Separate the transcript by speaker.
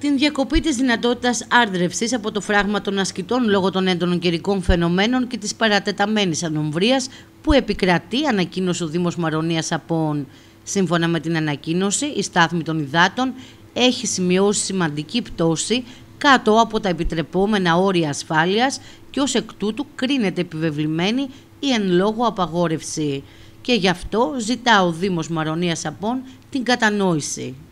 Speaker 1: την διακοπή της δυνατότητας άρδρευσης από το φράγμα των ασκητών λόγω των έντονων καιρικών φαινομένων και της παρατεταμένης ανομβρίας που επικρατεί, ανακοίνωσε ο Δήμος Μαρονίας Απών. Σύμφωνα με την ανακοίνωση, η στάθμη των υδάτων έχει σημειώσει σημαντική πτώση κάτω από τα επιτρεπόμενα όρια ασφάλειας και ως εκ τούτου κρίνεται επιβεβλημένη η εν λόγω απαγόρευση. Και γι' αυτό ζητά ο Δήμος Μαρονίας Απών την κατανόηση.